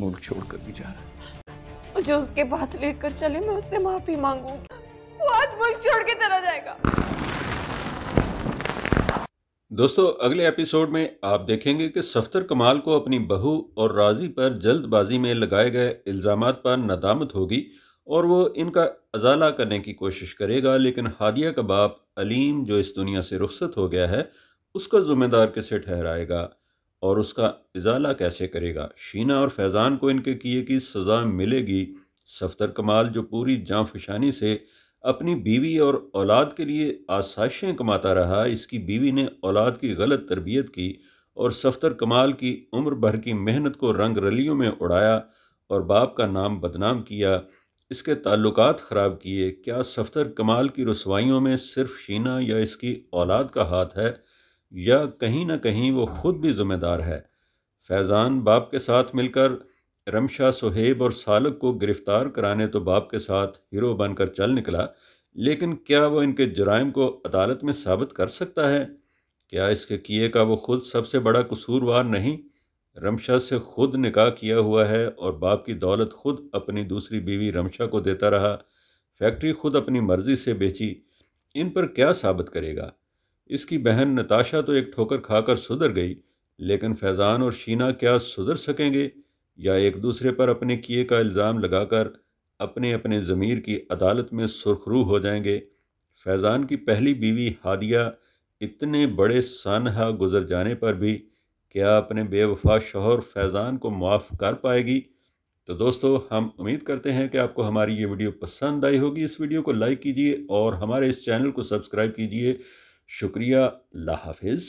मुल्क छोड़कर भी जा रहा है मुझे उसके पास लेकर चले मैं उससे माफी मांगू वो आज मुल्क छोड़ के चला जाएगा दोस्तों अगले एपिसोड में आप देखेंगे कि सफ्तर कमाल को अपनी बहू और राजी पर जल्दबाजी में लगाए गए इल्ज़ाम पर नदामत होगी और वो इनका अजाला करने की कोशिश करेगा लेकिन हादिया का बाप अलीम जो इस दुनिया से रुख्सत हो गया है उसका ज़िम्मेदार किसे ठहराएगा और उसका इजाला कैसे करेगा शीना और फैज़ान को इनके किए की सज़ा मिलेगी सफ्तर कमाल जो पूरी जाँफशानी से अपनी बीवी और औलाद के लिए आसाइशें कमाता रहा इसकी बीवी ने औलाद की गलत तरबियत की और सफ्तर कमाल की उम्र भर की मेहनत को रंग रलियों में उड़ाया और बाप का नाम बदनाम किया इसके ताल्लुकात ख़राब किए क्या सफ्तर कमाल की रसवाइयों में सिर्फ शीना या इसकी औलाद का हाथ है या कहीं ना कहीं वो ख़ुद भी ज़िम्मेदार है फैज़ान बाप के साथ मिलकर रमशा सुहेब और सालक को गिरफ़्तार कराने तो बाप के साथ हीरो बनकर चल निकला लेकिन क्या वो इनके जराइम को अदालत में साबित कर सकता है क्या इसके किए का वो खुद सबसे बड़ा कसूरवार नहीं रमशा से खुद निकाह किया हुआ है और बाप की दौलत खुद अपनी दूसरी बीवी रमशा को देता रहा फैक्ट्री खुद अपनी मर्ज़ी से बेची इन पर क्या साबित करेगा इसकी बहन नताशा तो एक ठोकर खाकर सुधर गई लेकिन फैज़ान और शीना क्या सुधर सकेंगे या एक दूसरे पर अपने किए का इल्ज़ाम लगाकर अपने अपने ज़मीर की अदालत में सुरखरू हो जाएंगे फैज़ान की पहली बीवी हादिया इतने बड़े सानहा गुजर जाने पर भी क्या अपने बेवफा शोहर फैज़ान को माफ़ कर पाएगी तो दोस्तों हम उम्मीद करते हैं कि आपको हमारी ये वीडियो पसंद आई होगी इस वीडियो को लाइक कीजिए और हमारे इस चैनल को सब्सक्राइब कीजिए शुक्रिया ला हाफिज़